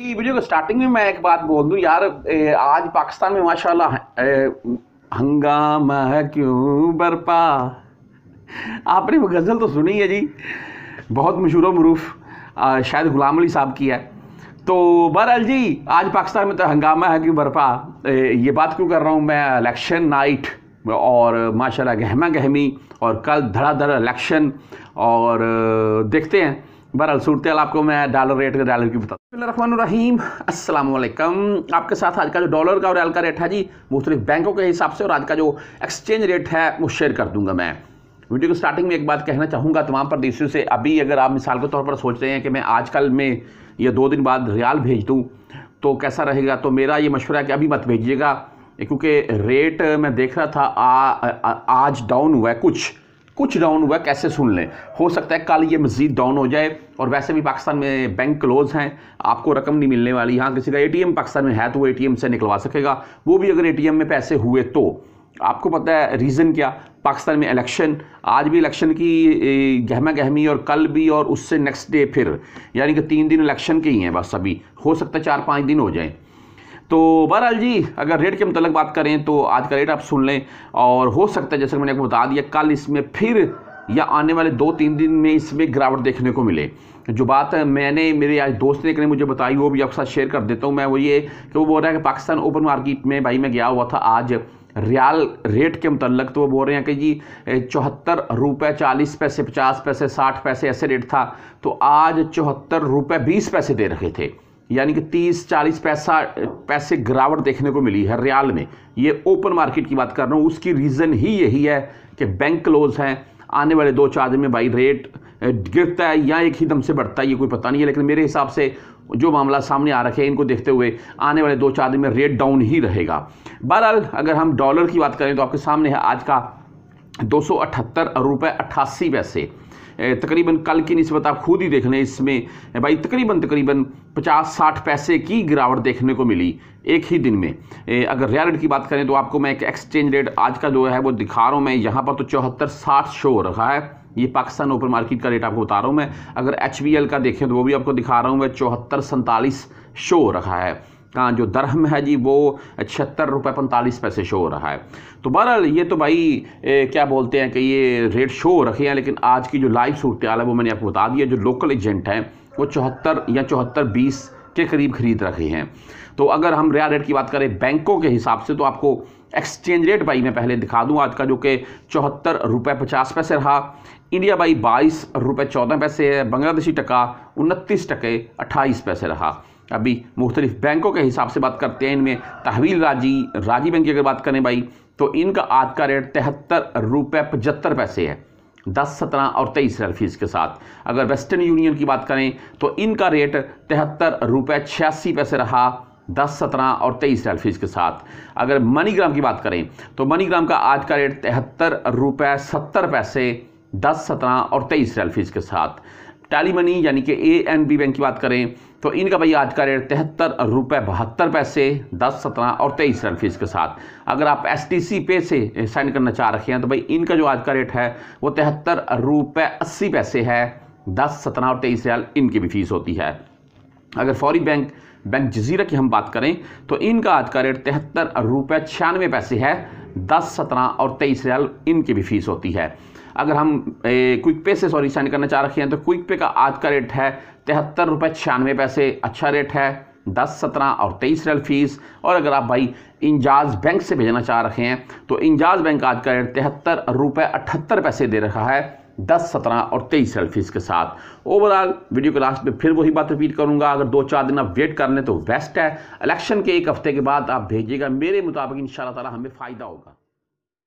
video को starting में मैं एक बात बोल दूं यार ए, आज पाकिस्तान में माशाल्लाह हंगामा है क्यों बरपा आपने वो गज़ल तो सुनी है जी बहुत मशहूर मरूफ शायद गुलाम अली साहब की है तो बहरअल जी आज पाकिस्तान में तो हंगामा है क्यों बरपा ए, ये बात क्यों कर रहा हूँ मैं इलेक्शन नाइट और माशाल्लाह गहमा गहमी और कल धड़ाधड़ इलेक्शन और देखते हैं बहरहाल सूरत आपको मैं डॉलर रेट के डॉलर की बता रखमान रहीम अस्सलाम वालेकुम आपके साथ आज का जो डॉलर का और एल का रेट है जी मुख्तलिफ बैंकों के हिसाब से और आज का जो एक्सचेंज रेट है वो शेयर कर दूंगा मैं वीडियो के स्टार्टिंग में एक बात कहना चाहूँगा तमाम परदेशियों से अभी अगर आप मिसाल के तौर पर सोच रहे हैं कि मैं आजकल में या दो दिन बाद रियाल भेज दूँ तो कैसा रहेगा तो मेरा ये मशवरा है कि अभी मत भेजिएगा क्योंकि रेट मैं देख रहा था आ, आ, आज डाउन हुआ है कुछ कुछ डाउन हुआ कैसे सुन लें हो सकता है कल ये मज़ीद डाउन हो जाए और वैसे भी पाकिस्तान में बैंक क्लोज हैं आपको रकम नहीं मिलने वाली यहाँ किसी का एटीएम पाकिस्तान में है तो वो एटीएम से निकलवा सकेगा वो भी अगर एटीएम में पैसे हुए तो आपको पता है रीज़न क्या पाकिस्तान में इलेक्शन आज भी इलेक्शन की गहमा गहमी और कल भी और उससे नेक्स्ट डे फिर यानी कि तीन दिन इलेक्शन के ही हैं बस अभी हो सकता है चार पाँच दिन हो जाएँ तो बहरहाल जी अगर रेट के मतलब बात करें तो आज का रेट आप सुन लें और हो सकता है जैसे मैंने आपको बता दिया कल इसमें फिर या आने वाले दो तीन दिन में इसमें गिरावट देखने को मिले जो बात है मैंने मेरे आज दोस्त ने एक ने मुझे बताई वो भी आपके साथ शेयर कर देता हूँ मैं वो ये कि वो बोल रहा है कि पाकिस्तान ओपन मार्केट में भाई मैं गया हुआ था आज रियाल रेट के मतलब तो वो बोल रहे हैं कि जी चौहत्तर रुपये चालीस पैसे पचास पैसे साठ पैसे ऐसे रेट था तो आज चौहत्तर रुपये बीस पैसे दे रखे थे यानी कि 30 40 पैसा पैसे गिरावट देखने को मिली है रियाल में ये ओपन मार्केट की बात कर रहा हूँ उसकी रीज़न ही यही है कि बैंक क्लोज हैं आने वाले दो चार दिन में भाई रेट गिरता है या एक ही दम से बढ़ता है ये कोई पता नहीं है लेकिन मेरे हिसाब से जो मामला सामने आ रखे हैं इनको देखते हुए आने वाले दो चार दिन में रेट डाउन ही रहेगा बहरहाल अगर हम डॉलर की बात करें तो आपके सामने है आज का दो सौ अठहत्तर रुपये अट्ठासी पैसे तकरीबन कल की नस्बत आप खुद ही देख लें इसमें भाई तकरीबन तकरीबन पचास साठ पैसे की गिरावट देखने को मिली एक ही दिन में अगर रियल रेट की बात करें तो आपको मैं एक एक्सचेंज रेट आज का जो है वो दिखा रहा हूँ मैं यहाँ पर तो चौहत्तर साठ शो हो रखा है ये पाकिस्तान ओपन मार्केट का रेट आपको बता रहा हूँ मैं अगर एच का देखें तो वो भी आपको दिखा रहा हूँ मैं चौहत्तर सैंतालीस शो हो रखा है का हाँ, जो दरहम है जी वो छिहत्तर रुपये पैंतालीस पैसे शो हो रहा है तो बहरहाल ये तो भाई ए, क्या बोलते हैं कि ये रेट शो हो रखे हैं लेकिन आज की जो लाइव सूरत आल है वो मैंने आपको बता दिया जो लोकल एजेंट हैं वो चौहत्तर या चौहत्तर बीस के करीब खरीद रखे हैं तो अगर हम रिया रेट की बात करें बैंकों के हिसाब से तो आपको एक्सचेंज रेट भाई मैं पहले दिखा दूं आज का जो कि चौहत्तर रुपये पचास पैसे रहा इंडिया भाई बाईस रुपये चौदह पैसे है बांग्लादेशी टका उनतीस टके अट्ठाईस पैसे रहा अभी मुख्तलिफ बैंकों के हिसाब से बात करते हैं इनमें तहवील राजी राजी बैंक की अगर बात करें भाई तो इनका आज का रेट तिहत्तर रुपये पचहत्तर पैसे है दस सत्रह और तेईस रेल फीस के साथ अगर वेस्टर्न यूनियन की बात करें तो इनका रेट तिहत्तर रुपये छियासी पैसे रहा दस सत्रह और तेईस रेल फीस के साथ अगर मनीग्राम की बात करें तो मनीग्राम का आज का रेट तिहत्तर रुपये सत्तर पैसे दस सत्रह और तेईस रेल फीस के साथ टैली मनी यानी कि ए एन बी बैंक की बात करें तो इनका भैया आज का रेट तिहत्तर रुपये बहत्तर पैसे दस सत्रह और तेईस रन फीस के साथ अगर आप एस टी सी पे से साइन करना चाह रखे हैं तो भाई इनका जो आज का रेट है वो तिहत्तर रुपये अस्सी पैसे है दस सत्रह और तेईस रियाल इनकी भी फीस होती है अगर फौरी बैंक बैंक जजीरा की हम बात करें तो इनका आज का रेट तिहत्तर रुपये छियानवे पैसे है दस सत्रह और तेईस रियाल इनकी भी फीस होती है अगर हम क्विक पे से सॉरी साइन करना चाह रखे हैं तो क्विक पे का आज का रेट है तिहत्तर रुपये छियानवे पैसे अच्छा रेट है दस सत्रह और तेईस रेल फीस और अगर आप भाई इंजाज बैंक से भेजना चाह रहे हैं तो इंजाज बैंक आज का रेट तिहत्तर रुपये अठहत्तर पैसे दे रखा है दस सत्रह और तेईस रेल फीस के साथ ओवरऑल वीडियो के लास्ट में फिर वही बात रिपीट करूंगा अगर दो चार दिन आप वेट कर लें तो बेस्ट है इलेक्शन के एक हफ्ते के बाद आप भेजिएगा मेरे मुताबिक इन ताला हमें फ़ायदा होगा